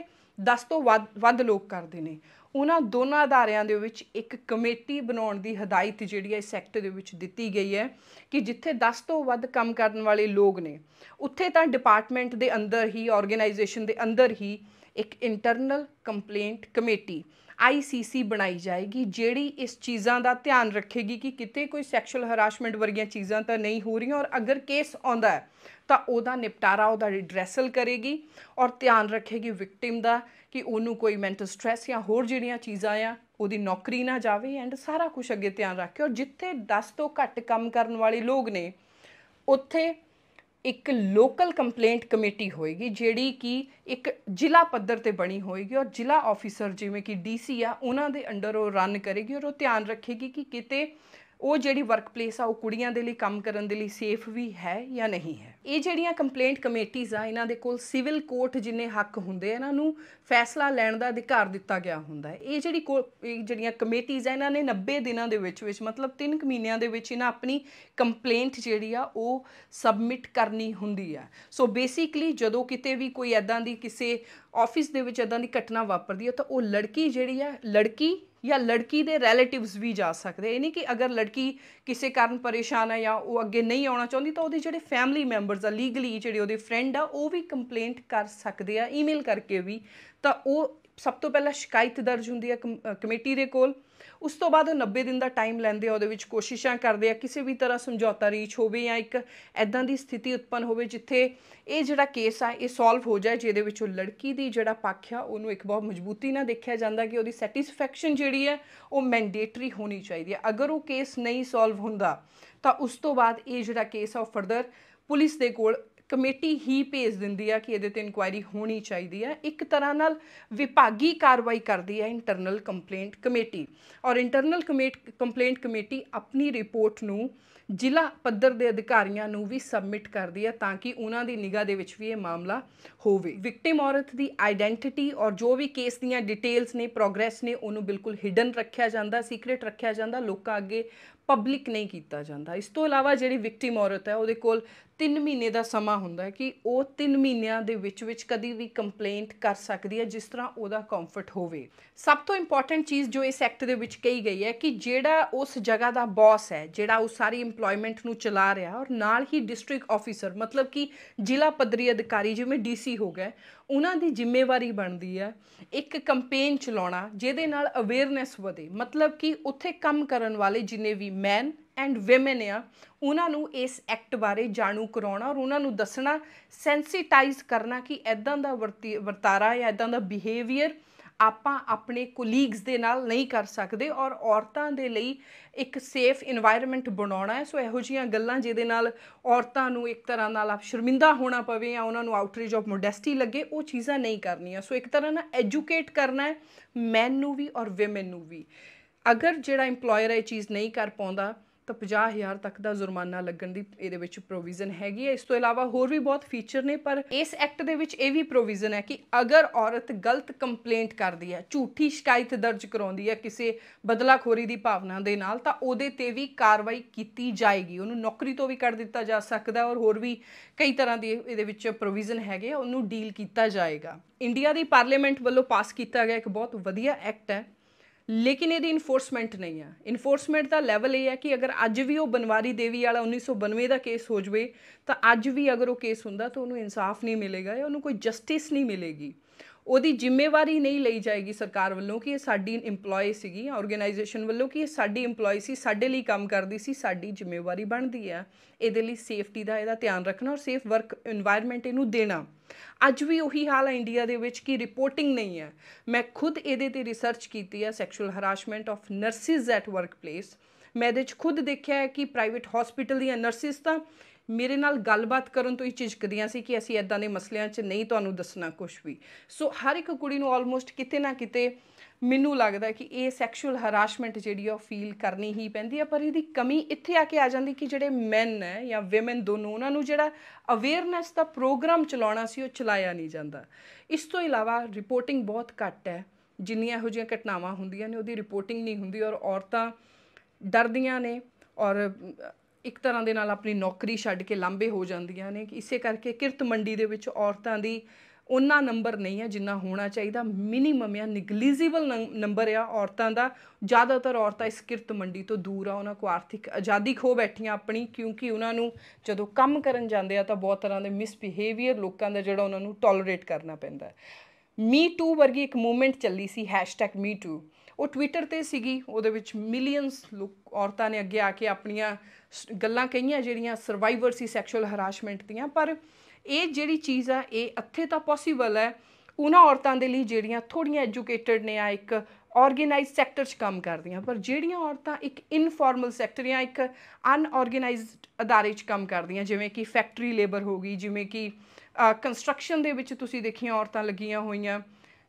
10 ਤੋਂ ਵੱਧ ਲੋਕ ਕਰਦੇ ਨੇ ਉਹਨਾਂ ਦੋਨਾਂ ਅਦਾਰਿਆਂ ਦੇ ਵਿੱਚ ਇੱਕ ਕਮੇਟੀ ਬਣਾਉਣ ਦੀ ਹਦਾਇਤ ਜਿਹੜੀ ਹੈ ਇਸ ਸੈਕਟਰ ਦੇ ਵਿੱਚ ਦਿੱਤੀ ਗਈ ਹੈ ਕਿ ਜਿੱਥੇ 10 ਤੋਂ ਵੱਧ ਕੰਮ ਕਰਨ ਵਾਲੇ ਲੋਕ ਨੇ ਉੱਥੇ ਤਾਂ ਡਿਪਾਰਟਮੈਂਟ ਦੇ ਅੰਦਰ ਹੀ ਆਰਗੇਨਾਈਜੇਸ਼ਨ ਦੇ ਅੰਦਰ ਹੀ ਇੱਕ ਇੰਟਰਨਲ ਕੰਪਲੇਂਟ ਕਮੇਟੀ ਆਈਸੀਸੀ ਬਣਾਈ ਜਾਏਗੀ ਜਿਹੜੀ ਇਸ ਚੀਜ਼ਾਂ ਦਾ ਧਿਆਨ ਰੱਖੇਗੀ ਕਿ ਕਿਤੇ ਕੋਈ ਸੈਕਸ਼ੂਅਲ ਹਰਾਸਮੈਂਟ ਵਰਗੀਆਂ ਚੀਜ਼ਾਂ ਤਾਂ ਨਹੀਂ ਹੋ ਰਹੀਆਂ ਔਰ ਅਗਰ ਕੇਸ ਆਉਂਦਾ ਹੈ ਤਾਂ ਉਹਦਾ ਨਿਪਟਾਰਾ ਉਹਦਾ ਰਿਡਰੈਸਲ ਕਰੇਗੀ ਔਰ ਧਿਆਨ ਰੱਖੇਗੀ ਵਿਕਟਿਮ ਦਾ ਕਿ ਉਹਨੂੰ ਕੋਈ ਮੈਂਟਲ ਸਟ्रेस ਜਾਂ ਹੋਰ ਜਿਹੜੀਆਂ ਚੀਜ਼ਾਂ ਆ ਉਹਦੀ ਨੌਕਰੀ ਨਾ ਜਾਵੇ ਐਂਡ ਸਾਰਾ ਕੁਝ ਅੱਗੇ ਧਿਆਨ ਰੱਖੇ ਔਰ ਜਿੱਥੇ 10 ਤੋਂ ਘੱਟ ਕੰਮ ਕਰਨ ਵਾਲੇ ਲੋਕ ਨੇ ਉੱਥੇ ਇੱਕ ਲੋਕਲ ਕੰਪਲੇਂਟ ਕਮੇਟੀ ਹੋਏਗੀ ਜਿਹੜੀ ਕਿ ਇੱਕ ਜ਼ਿਲ੍ਹਾ ਪੱਧਰ ਤੇ ਬਣੀ ਹੋਏਗੀ ਔਰ ਜ਼ਿਲ੍ਹਾ ਆਫੀਸਰ ਜਿਵੇਂ ਕਿ ਡੀਸੀ ਆ ਉਹਨਾਂ ਦੇ ਅੰਡਰ ਉਹ ਰਨ ਕਰੇਗੀ ਔਰ ਉਹ ਧਿਆਨ ਰੱਖੇਗੀ ਕਿ ਕਿਤੇ ਉਹ ਜਿਹੜੀ ਵਰਕਪਲੇਸ ਆ ਉਹ ਕੁੜੀਆਂ ਦੇ ਲਈ ਕੰਮ ਕਰਨ ਦੇ ਲਈ ਸੇਫ ਵੀ ਹੈ ਜਾਂ ਨਹੀਂ ਹੈ ਇਹ ਜਿਹੜੀਆਂ ਕੰਪਲੇਂਟ ਕਮੇਟੀਆਂ ਆ ਇਹਨਾਂ ਦੇ ਕੋਲ ਸਿਵਲ ਕੋਰਟ ਜਿੰਨੇ ਹੱਕ ਹੁੰਦੇ ਇਹਨਾਂ ਨੂੰ ਫੈਸਲਾ ਲੈਣ ਦਾ ਅਧਿਕਾਰ ਦਿੱਤਾ ਗਿਆ ਹੁੰਦਾ ਹੈ ਇਹ ਜਿਹੜੀ ਜਿਹੜੀਆਂ ਕਮੇਟੀਆਂ ਆ ਇਹਨਾਂ ਨੇ 90 ਦਿਨਾਂ ਦੇ ਵਿੱਚ ਵਿੱਚ ਮਤਲਬ 3 ਮਹੀਨਿਆਂ ਦੇ ਵਿੱਚ ਇਹਨਾਂ ਆਪਣੀ ਕੰਪਲੇਂਟ ਜਿਹੜੀ ਆ ਉਹ ਸਬਮਿਟ ਕਰਨੀ ਹੁੰਦੀ ਆ ਸੋ ਬੇਸਿਕਲੀ ਜਦੋਂ ਕਿਤੇ ਵੀ ਕੋਈ ਐਦਾਂ ਦੀ ਕਿਸੇ ਆਫਿਸ ਦੇ ਵਿੱਚ ਐਦਾਂ ਦੀ ਘਟਨਾ ਵਾਪਰਦੀ ਹੈ ਤਾਂ ਉਹ ਲੜਕੀ ਜਿਹੜੀ ਆ ਲੜਕੀ ਜਾਂ ਲੜਕੀ ਦੇ ਰਿਲੇਟਿਵਸ ਵੀ ਜਾ ਸਕਦੇ ਇਹ ਨਹੀਂ ਕਿ ਅਗਰ ਲੜਕੀ ਕਿਸੇ ਕਾਰਨ ਪਰੇਸ਼ਾਨ ਹੈ ਜਾਂ ਉਹ ਅੱਗੇ ਨਹੀਂ ਆਉਣਾ ਚਾਹੁੰਦੀ ਤਾਂ ਉਹਦੇ ਜਿਹੜੇ ਫੈਮਿਲੀ ਮੈਂਬਰ ਮੈਂਬਰਸ ਆ ਲੀਗਲੀ ਜਿਹੜੇ ਉਹਦੇ ਫਰੈਂਡ ਆ ਉਹ ਵੀ ਕੰਪਲੇਂਟ ਕਰ ਸਕਦੇ ਆ ਈਮੇਲ ਕਰਕੇ ਵੀ ਤਾਂ ਉਹ ਸਭ ਤੋਂ ਪਹਿਲਾਂ ਸ਼ਿਕਾਇਤ ਦਰਜ ਹੁੰਦੀ ਹੈ ਕਮੇਟੀ ਦੇ ਕੋਲ ਉਸ ਤੋਂ ਬਾਅਦ ਉਹ 90 ਦਿਨ ਦਾ ਟਾਈਮ ਲੈਂਦੇ ਆ ਉਹਦੇ ਵਿੱਚ ਕੋਸ਼ਿਸ਼ਾਂ ਕਰਦੇ ਆ ਕਿਸੇ ਵੀ ਤਰ੍ਹਾਂ ਸਮਝੌਤਾ ਰੀਚ ਹੋਵੇ ਜਾਂ ਇੱਕ ਐਦਾਂ ਦੀ ਸਥਿਤੀ ਉਤਪਨ ਹੋਵੇ ਜਿੱਥੇ ਇਹ ਜਿਹੜਾ ਕੇਸ ਆ ਇਹ ਸੋਲਵ ਹੋ ਜਾਏ ਜਿਹਦੇ ਵਿੱਚ ਉਹ ਲੜਕੀ ਦੀ ਜਿਹੜਾ ਪੱਖ ਆ ਉਹਨੂੰ ਇੱਕ ਬਹੁਤ ਮਜ਼ਬੂਤੀ ਨਾਲ ਦੇਖਿਆ ਜਾਂਦਾ ਕਿ ਉਹਦੀ ਸੈਟੀਸਫੈਕਸ਼ਨ ਜਿਹੜੀ ਹੈ ਉਹ ਮੈਂਡੇਟਰੀ ਹੋਣੀ ਚਾਹੀਦੀ ਹੈ ਅਗਰ ਉਹ ਕੇਸ ਨਹੀਂ ਸੋਲਵ ਹੁੰਦਾ ਤਾਂ ਉਸ ਤੋਂ ਬਾਅਦ ਇਹ ਜਿਹੜਾ ਕੇਸ ਆ ਉਹ ਫਰਦਰ ਪੁਲਿਸ ਦੇ ਕੋਲ ਕਮੇਟੀ ਹੀ ਭੇਜ ਦਿੰਦੀ ਆ ਕਿ ਇਹਦੇ ਤੇ ਇਨਕੁਆਇਰੀ ਹੋਣੀ ਚਾਹੀਦੀ ਆ ਇੱਕ ਤਰ੍ਹਾਂ ਨਾਲ ਵਿਭਾਗੀ ਕਾਰਵਾਈ ਕਰਦੀ ਆ ਇੰਟਰਨਲ ਕੰਪਲੇਂਟ ਕਮੇਟੀ ਔਰ ਇੰਟਰਨਲ ਕਮੇਟ ਕੰਪਲੇਂਟ ਕਮੇਟੀ ਆਪਣੀ ਰਿਪੋਰਟ ਨੂੰ ਜ਼ਿਲ੍ਹਾ ਪੱਧਰ ਦੇ ਅਧਿਕਾਰੀਆਂ ਨੂੰ ਵੀ ਸਬਮਿਟ ਕਰਦੀ ਹੈ ਤਾਂ ਕਿ ਉਹਨਾਂ ਦੀ ਨਿਗਾਹ ਦੇ ਵਿੱਚ ਵੀ ਇਹ ਮਾਮਲਾ ਹੋਵੇ ਵਿਕਟਿਮ ਔਰਤ ਦੀ ਆਇਡੈਂਟੀਟੀ ਔਰ ਜੋ ਵੀ ਕੇਸ ਦੀਆਂ ਡਿਟੇਲਸ ਨੇ ਪ੍ਰੋਗਰੈਸ ਨੇ ਉਹਨੂੰ ਬਿਲਕੁਲ ਹਿਡਨ ਰੱਖਿਆ ਜਾਂਦਾ ਸੀਕ੍ਰੀਟ ਰੱਖਿਆ ਜਾਂਦਾ ਲੋਕਾਂ ਅੱਗੇ ਪਬਲਿਕ ਨਹੀਂ ਕੀਤਾ ਜਾਂਦਾ ਇਸ ਤੋਂ ਇਲਾਵਾ ਜਿਹੜੀ ਵਿਕਟਿਮ ਔਰਤ ਹੈ ਉਹਦੇ ਕੋਲ 3 ਮਹੀਨੇ ਦਾ ਸਮਾਂ ਹੁੰਦਾ ਹੈ ਕਿ ਉਹ 3 ਮਹੀਨਿਆਂ ਦੇ ਵਿੱਚ ਵਿੱਚ ਕਦੀ ਵੀ ਕੰਪਲੇਂਟ ਕਰ ਸਕਦੀ ਹੈ ਜਿਸ ਤਰ੍ਹਾਂ ਉਹਦਾ ਕੰਫਰਟ ਹੋਵੇ ਸਭ ਤੋਂ ਇੰਪੋਰਟੈਂਟ ਚੀਜ਼ ਜੋ ਇਸ ਐਕਟ ਦੇ ਵਿੱਚ ਕਹੀ ਗਈ ਹੈ ਕਿ ਜਿਹੜਾ ਉਸ ਜਗ੍ਹਾ ਦਾ ਬੌਸ ਹੈ ਜਿਹੜਾ ਉਹ ਸਾਰੀ ਇੰਪਲੋਇਮੈਂਟ ਨੂੰ ਚਲਾ ਰਿਹਾ ਔਰ ਨਾਲ ਹੀ ਡਿਸਟ੍ਰਿਕਟ ਆਫੀਸਰ ਮਤਲਬ ਕਿ ਜ਼ਿਲ੍ਹਾ ਪੱਧਰੀ ਅਧਿਕਾਰੀ ਜਿਵੇਂ ਡੀਸੀ ਹੋ ਗਏ ਉਹਨਾਂ ਦੀ ਜ਼ਿੰਮੇਵਾਰੀ ਬਣਦੀ ਹੈ ਇੱਕ ਕੈਂਪੇਨ ਚਲਾਉਣਾ ਜਿਹਦੇ ਨਾਲ ਅਵੇਅਰਨੈਸ ਵਧੇ ਮਤਲਬ ਕਿ ਉੱਥੇ ਕੰਮ ਕਰਨ ਵਾਲੇ ਜਿੰਨੇ ਵੀ ਮੈਨ ਐਂਡ ਔਮਨ ਆ ਉਹਨਾਂ ਨੂੰ ਇਸ ਐਕਟ ਬਾਰੇ ਜਾਣੂ ਕਰਾਉਣਾ ਔਰ ਉਹਨਾਂ ਨੂੰ ਦੱਸਣਾ ਸੈਂਸਿਟਾਈਜ਼ ਕਰਨਾ ਕਿ ਐਦਾਂ ਦਾ ਵਰਤਾਰਾ ਜਾਂ ਐਦਾਂ ਦਾ ਬਿਹੇਵੀਅਰ ਆਪਾਂ ਆਪਣੇ ਕੋਲੀਗਸ ਦੇ ਨਾਲ ਨਹੀਂ ਕਰ ਸਕਦੇ ਔਰ ਔਰਤਾਂ ਦੇ ਲਈ ਇੱਕ ਸੇਫ এনवायरमेंट ਬਣਾਉਣਾ ਹੈ ਸੋ ਇਹੋ ਜੀਆਂ ਗੱਲਾਂ ਜਿਹਦੇ ਨਾਲ ਔਰਤਾਂ ਨੂੰ ਇੱਕ ਤਰ੍ਹਾਂ ਨਾਲ ਆਪ ਸ਼ਰਮਿੰਦਾ ਹੋਣਾ ਪਵੇ ਜਾਂ ਉਹਨਾਂ ਨੂੰ ਆਊਟਰੇਜ ਆਫ ਮੋਡੈਸਟੀ ਲੱਗੇ ਉਹ ਚੀਜ਼ਾਂ ਨਹੀਂ ਕਰਨੀਆਂ ਸੋ ਇੱਕ ਤਰ੍ਹਾਂ ਨਾਲ ਐਜੂਕੇਟ ਕਰਨਾ ਹੈ ਮੈਨ ਨੂੰ ਵੀ ਔਰ ਔਮਨ ਨੂੰ ਵੀ ਅਗਰ ਜਿਹੜਾ EMPLOYER ਇਹ ਚੀਜ਼ ਨਹੀਂ ਕਰ ਪਾਉਂਦਾ ਤਾਂ 50000 ਤੱਕ ਦਾ ਜੁਰਮਾਨਾ ਲੱਗਣ ਦੀ ਇਹਦੇ ਵਿੱਚ ਪ੍ਰੋਵੀਜ਼ਨ ਹੈਗੀ ਹੈ ਇਸ ਤੋਂ ਇਲਾਵਾ ਹੋਰ ਵੀ ਬਹੁਤ ਫੀਚਰ ਨੇ ਪਰ ਇਸ ਐਕਟ ਦੇ ਵਿੱਚ ਇਹ ਵੀ ਪ੍ਰੋਵੀਜ਼ਨ ਹੈ ਕਿ ਅਗਰ ਔਰਤ ਗਲਤ ਕੰਪਲੇਂਟ ਕਰਦੀ ਹੈ ਝੂਠੀ ਸ਼ਿਕਾਇਤ ਦਰਜ ਕਰਾਉਂਦੀ ਹੈ ਕਿਸੇ ਬਦਲਾਖੋਰੀ ਦੀ ਭਾਵਨਾ ਦੇ ਨਾਲ ਤਾਂ ਉਹਦੇ ਤੇ ਵੀ ਕਾਰਵਾਈ ਕੀਤੀ ਜਾਏਗੀ ਉਹਨੂੰ ਨੌਕਰੀ ਤੋਂ ਵੀ ਕੱਢ ਦਿੱਤਾ ਜਾ ਸਕਦਾ ਔਰ ਹੋਰ ਵੀ ਕਈ ਤਰ੍ਹਾਂ ਦੀ ਇਹਦੇ ਵਿੱਚ ਪ੍ਰੋਵੀਜ਼ਨ ਹੈਗੇ ਉਹਨੂੰ ਡੀਲ ਕੀਤਾ ਜਾਏਗਾ ਇੰਡੀਆ ਦੀ ਪਾਰਲੀਮੈਂਟ ਵੱਲੋਂ ਪਾਸ ਕੀਤਾ ਗਿਆ ਇੱਕ ਬਹੁਤ ਵਧੀਆ ਐਕਟ ਹੈ ਲੇਕਿਨ ਇਹਦੀ ਇਨਫੋਰਸਮੈਂਟ ਨਹੀਂ ਆ ਇਨਫੋਰਸਮੈਂਟ ਦਾ ਲੈਵਲ ਇਹ ਹੈ ਕਿ ਅਗਰ ਅੱਜ ਵੀ ਉਹ ਬਨਵਾਰੀ ਦੇਵੀ ਵਾਲਾ 1992 ਦਾ ਕੇਸ ਹੋ ਜਵੇ ਤਾਂ ਅੱਜ ਵੀ ਅਗਰ ਉਹ ਕੇਸ ਹੁੰਦਾ ਤਾਂ ਉਹਨੂੰ ਇਨਸਾਫ ਨਹੀਂ ਮਿਲੇਗਾ ਜਾਂ ਉਹਨੂੰ ਕੋਈ ਜਸਟਿਸ ਨਹੀਂ ਮਿਲੇਗੀ ਉਹਦੀ ਜ਼ਿੰਮੇਵਾਰੀ ਨਹੀਂ ਲਈ ਜਾਏਗੀ ਸਰਕਾਰ ਵੱਲੋਂ ਕਿ ਇਹ ਸਾਡੀ EMPLOYE ਸੀਗੀ ਆਰਗੇਨਾਈਜੇਸ਼ਨ ਵੱਲੋਂ ਕਿ ਇਹ ਸਾਡੀ EMPLOYE ਸੀ ਸਾਡੇ ਲਈ ਕੰਮ ਕਰਦੀ ਸੀ ਸਾਡੀ ਜ਼ਿੰਮੇਵਾਰੀ ਬਣਦੀ ਆ ਇਹਦੇ ਲਈ ਸੇਫਟੀ ਦਾ ਇਹਦਾ ਧਿਆਨ ਰੱਖਣਾ ਔਰ ਸੇਫ ਵਰਕ এনवायरमेंट ਇਹਨੂੰ ਦੇਣਾ ਅੱਜ ਵੀ ਉਹੀ ਹਾਲ ਹੈ ਇੰਡੀਆ ਦੇ ਵਿੱਚ ਕਿ ਰਿਪੋਰਟਿੰਗ ਨਹੀਂ ਹੈ ਮੈਂ ਖੁਦ ਇਹਦੇ ਤੇ ਰਿਸਰਚ ਕੀਤੀ ਹੈ sexual harassment of nurses at workplace ਮੈਂ ਇਹਦੇ 'ਚ ਖੁਦ ਦੇਖਿਆ ਹੈ ਕਿ ਪ੍ਰਾਈਵੇਟ ਹਸਪੀਟਲ ਦੀਆਂ ਨਰਸਿਸ ਤਾਂ ਮੇਰੇ ਨਾਲ ਗੱਲਬਾਤ ਕਰਨ ਤੋਂ ਹੀ ਝਿਜਕਦੀਆਂ ਸੀ ਕਿ ਅਸੀਂ ਐਦਾਂ ਦੇ ਮਸਲਿਆਂ 'ਚ ਨਹੀਂ ਤੁਹਾਨੂੰ ਦੱਸਣਾ ਕੁਝ ਵੀ ਸੋ ਹਰ ਇੱਕ ਕੁੜੀ ਨੂੰ ਆਲਮੋਸਟ ਕਿਤੇ ਨਾ ਕਿਤੇ ਮੈਨੂੰ ਲੱਗਦਾ ਕਿ ਇਹ ਸੈਕਸ਼ੂਅਲ ਹਰਾਸਮੈਂਟ ਜਿਹੜੀ ਆ ਫੀਲ ਕਰਨੀ ਹੀ ਪੈਂਦੀ ਆ ਪਰ ਇਹਦੀ ਕਮੀ ਇੱਥੇ ਆ ਕੇ ਆ ਜਾਂਦੀ ਕਿ ਜਿਹੜੇ men ਹੈ ਜਾਂ women ਦੋਨੋਂ ਉਹਨਾਂ ਨੂੰ ਜਿਹੜਾ ਅਵੇਅਰਨੈਸ ਦਾ ਪ੍ਰੋਗਰਾਮ ਚਲਾਉਣਾ ਸੀ ਉਹ ਚਲਾਇਆ ਨਹੀਂ ਜਾਂਦਾ ਇਸ ਤੋਂ ਇਲਾਵਾ ਰਿਪੋਰਟਿੰਗ ਬਹੁਤ ਘੱਟ ਹੈ ਜਿੰਨੀਆਂ ਇਹੋ ਜਿਹੀਆਂ ਘਟਨਾਵਾਂ ਹੁੰਦੀਆਂ ਨੇ ਉਹਦੀ ਰਿਪੋਰਟਿੰਗ ਨਹੀਂ ਹੁੰਦੀ ਔਰ ਔਰਤਾਂ ਡਰਦੀਆਂ ਨੇ ਔਰ ਇੱਕ ਤਰ੍ਹਾਂ ਦੇ ਨਾਲ ਆਪਣੀ ਨੌਕਰੀ ਛੱਡ ਕੇ ਲਾਂਬੇ ਹੋ ਜਾਂਦੀਆਂ ਨੇ ਇਸੇ ਕਰਕੇ ਕਿਰਤ ਮੰਡੀ ਦੇ ਵਿੱਚ ਔਰਤਾਂ ਦੀ ਉਹਨਾਂ ਨੰਬਰ ਨਹੀਂ ਹੈ ਜਿੰਨਾ ਹੋਣਾ ਚਾਹੀਦਾ ਮਿਨੀਮਮ ਜਾਂ ਨਿਗਲੀਜੀਬਲ ਨੰਬਰ ਆ ਔਰਤਾਂ ਦਾ ਜ਼ਿਆਦਾਤਰ ਔਰਤਾਂ ਇਸ ਕਿਰਤ ਮੰਡੀ ਤੋਂ ਦੂਰ ਆ ਉਹਨਾਂ ਕੋ ਆਰਥਿਕ ਆਜ਼ਾਦੀ ਖੋ ਬੈਠੀਆਂ ਆਪਣੀ ਕਿਉਂਕਿ ਉਹਨਾਂ ਨੂੰ ਜਦੋਂ ਕੰਮ ਕਰਨ ਜਾਂਦੇ ਆ ਤਾਂ ਬਹੁਤ ਤਰ੍ਹਾਂ ਦੇ ਬਿਹੇਵੀਅਰ ਲੋਕਾਂ ਦਾ ਜਿਹੜਾ ਉਹਨਾਂ ਨੂੰ ਟੋਲਰੇਟ ਕਰਨਾ ਪੈਂਦਾ ਮੀ ਟੂ ਵਰਗੀ ਇੱਕ ਮੂਵਮੈਂਟ ਚੱਲੀ ਸੀ #me too ਉਹ ਟਵਿੱਟਰ ਤੇ ਸੀਗੀ ਉਹਦੇ ਵਿੱਚ ਮਿਲੀਅਨਸ ਔਰਤਾਂ ਨੇ ਅੱਗੇ ਆ ਕੇ ਆਪਣੀਆਂ ਗੱਲਾਂ ਕਹੀਆਂ ਜਿਹੜੀਆਂ ਸਰਵਾਈਵਰ ਸੀ ਸੈਕਸ਼ੂਅਲ ਹਰਾਸਮੈਂਟ ਦੀਆਂ ਪਰ ਇਹ ਜਿਹੜੀ ਚੀਜ਼ ਆ ਇਹ ਇੱਥੇ ਤਾਂ ਪੋਸੀਬਲ ਹੈ ਉਹਨਾਂ ਔਰਤਾਂ ਦੇ ਲਈ ਜਿਹੜੀਆਂ ਥੋੜੀਆਂ ਐਜੂਕੇਟਡ ਨੇ ਆ ਇੱਕ ਆਰਗੇਨਾਈਜ਼ ਸੈਕਟਰ 'ਚ ਕੰਮ ਕਰਦੀਆਂ ਪਰ ਜਿਹੜੀਆਂ ਔਰਤਾਂ ਇੱਕ ਇਨਫਾਰਮਲ ਸੈਕਟਰ ਜਾਂ ਇੱਕ ਅਨਆਰਗੇਨਾਈਜ਼ਡ ਅਦਾਰੇ 'ਚ ਕੰਮ ਕਰਦੀਆਂ ਜਿਵੇਂ ਕਿ ਫੈਕਟਰੀ ਲੇਬਰ ਹੋ ਗਈ ਜਿਵੇਂ ਕਿ ਕੰਸਟਰਕਸ਼ਨ ਦੇ ਵਿੱਚ ਤੁਸੀਂ ਦੇਖੀਆਂ ਔਰਤਾਂ ਲੱਗੀਆਂ ਹੋਈਆਂ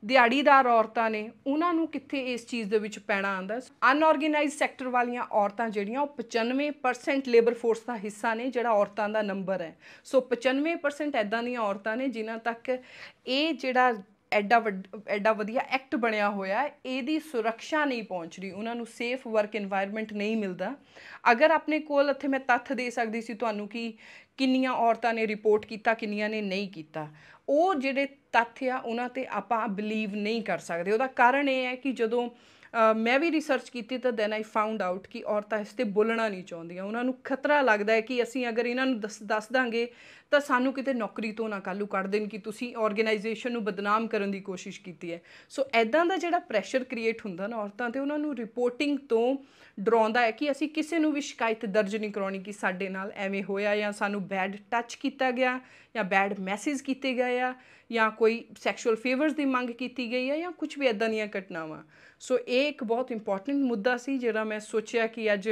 ਦਿਹਾੜੀਦਾਰ ਔਰਤਾਂ ਨੇ ਉਹਨਾਂ ਨੂੰ ਕਿੱਥੇ ਇਸ ਚੀਜ਼ ਦੇ ਵਿੱਚ ਪੈਣਾ ਆਂਦਾ ਅਨਆਰਗੇਨਾਈਜ਼ ਸੈਕਟਰ ਵਾਲੀਆਂ ਔਰਤਾਂ ਜਿਹੜੀਆਂ ਉਹ 95% ਲੇਬਰ ਫੋਰਸ ਦਾ ਹਿੱਸਾ ਨੇ ਜਿਹੜਾ ਔਰਤਾਂ ਦਾ ਨੰਬਰ ਹੈ ਸੋ 95% ਐਦਾਂ ਦੀਆਂ ਔਰਤਾਂ ਨੇ ਜਿਨ੍ਹਾਂ ਤੱਕ ਇਹ ਜਿਹੜਾ ਐਡਾ ਐਡਾ ਵਧੀਆ ਐਕਟ ਬਣਿਆ ਹੋਇਆ ਇਹਦੀ ਸੁਰੱਖਿਆ ਨਹੀਂ ਪਹੁੰਚ ਰਹੀ ਉਹਨਾਂ ਨੂੰ ਸੇਫ ਵਰਕ এনवायरमेंट ਨਹੀਂ ਮਿਲਦਾ ਅਗਰ ਆਪਣੇ ਕੋਲ ਇੱਥੇ ਮੈਂ ਤੱਥ ਦੇ ਸਕਦੀ ਸੀ ਤੁਹਾਨੂੰ ਕਿ ਕਿੰਨੀਆਂ ਔਰਤਾਂ ਨੇ ਰਿਪੋਰਟ ਕੀਤਾ ਕਿੰਨੀਆਂ ਨੇ ਨਹੀਂ ਕੀਤਾ ਉਹ ਜਿਹੜੇ ਤੱਥ ਆ ਉਹਨਾਂ ਤੇ ਆਪਾਂ ਬਲੀਵ ਨਹੀਂ ਕਰ ਸਕਦੇ ਉਹਦਾ ਕਾਰਨ ਇਹ ਹੈ ਕਿ ਜਦੋਂ ਮੈਂ ਵੀ ਰਿਸਰਚ ਕੀਤੀ ਤਾਂ ਦੈਨ ਆਈ ਫਾਊਂਡ ਆਊਟ ਕਿ ਔਰਤਾਂ ਇਸ ਤੇ ਬੋਲਣਾ ਨਹੀਂ ਚਾਹੁੰਦੀਆਂ ਉਹਨਾਂ ਨੂੰ ਖਤਰਾ ਲੱਗਦਾ ਹੈ ਕਿ ਅਸੀਂ ਅਗਰ ਇਹਨਾਂ ਨੂੰ ਦੱਸ ਦੱਸ ਦਾਂਗੇ ਤਾਂ ਸਾਨੂੰ ਕਿਤੇ ਨੌਕਰੀ ਤੋਂ ਨਾ ਕੱਲੂ ਕੱਢ ਦੇਣ ਕਿ ਤੁਸੀਂ ਆਰਗੇਨਾਈਜੇਸ਼ਨ ਨੂੰ ਬਦਨਾਮ ਕਰਨ ਦੀ ਕੋਸ਼ਿਸ਼ ਕੀਤੀ ਹੈ ਸੋ ਐਦਾਂ ਦਾ ਜਿਹੜਾ ਪ੍ਰੈਸ਼ਰ ਕ੍ਰੀਏਟ ਹੁੰਦਾ ਨਾ ਔਰਤਾਂ ਤੇ ਉਹਨਾਂ ਨੂੰ ਰਿਪੋਰਟਿੰਗ ਤੋਂ ਡਰਾਉਂਦਾ ਹੈ ਕਿ ਅਸੀਂ ਕਿਸੇ ਨੂੰ ਵੀ ਸ਼ਿਕਾਇਤ ਦਰਜ ਨਹੀਂ ਕਰਾਉਣੀ ਕਿ ਸਾਡੇ ਨਾਲ ਐਵੇਂ ਹੋਇਆ ਜਾਂ ਸਾਨੂੰ ਬੈਡ ਟੱਚ ਕੀਤਾ ਗਿਆ ਜਾਂ ਬੈਡ ਮੈਸੇਜ ਕੀਤੇ ਗਏ ਆ ਜਾਂ ਕੋਈ ਸੈਕਸ਼ੂਅਲ ਫੇਵਰਸ ਦੀ ਮੰਗ ਕੀਤੀ ਗਈ ਹੈ ਜਾਂ ਕੁਝ ਵੀ ਐਦਾਂ ਦੀਆਂ ਘਟਨਾਵਾਂ ਸੋ ਇਹ ਇੱਕ ਬਹੁਤ ਇੰਪੋਰਟੈਂਟ ਮੁੱਦਾ ਸੀ ਜਿਹੜਾ ਮੈਂ ਸੋਚਿਆ ਕਿ ਅੱਜ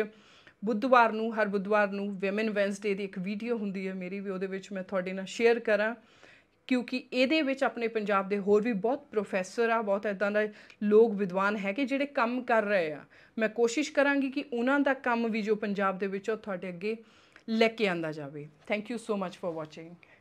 ਬੁੱਧਵਾਰ ਨੂੰ ਹਰ ਬੁੱਧਵਾਰ ਨੂੰ ਵਿਮਨ ਵੈਂਸਡੇ ਦੀ ਇੱਕ ਵੀਡੀਓ ਹੁੰਦੀ ਹੈ ਮੇਰੀ ਵੀ ਉਹਦੇ ਵਿੱਚ ਮੈਂ ਤੁਹਾਡੇ ਨਾਲ ਸ਼ੇਅਰ ਕਰਾਂ ਕਿਉਂਕਿ ਇਹਦੇ ਵਿੱਚ ਆਪਣੇ ਪੰਜਾਬ ਦੇ ਹੋਰ ਵੀ ਬਹੁਤ ਪ੍ਰੋਫੈਸਰ ਆ ਬਹੁਤ ਇਦਾਂ ਦਾ ਲੋਕ ਵਿਦਵਾਨ ਹੈ ਕਿ ਜਿਹੜੇ ਕੰਮ ਕਰ ਰਹੇ ਆ ਮੈਂ ਕੋਸ਼ਿਸ਼ ਕਰਾਂਗੀ ਕਿ ਉਹਨਾਂ ਦਾ ਕੰਮ ਵੀ ਜੋ ਪੰਜਾਬ ਦੇ ਵਿੱਚ ਉਹ ਤੁਹਾਡੇ ਅੱਗੇ ਲੈ ਕੇ ਆਂਦਾ ਜਾਵੇ thank you so much for watching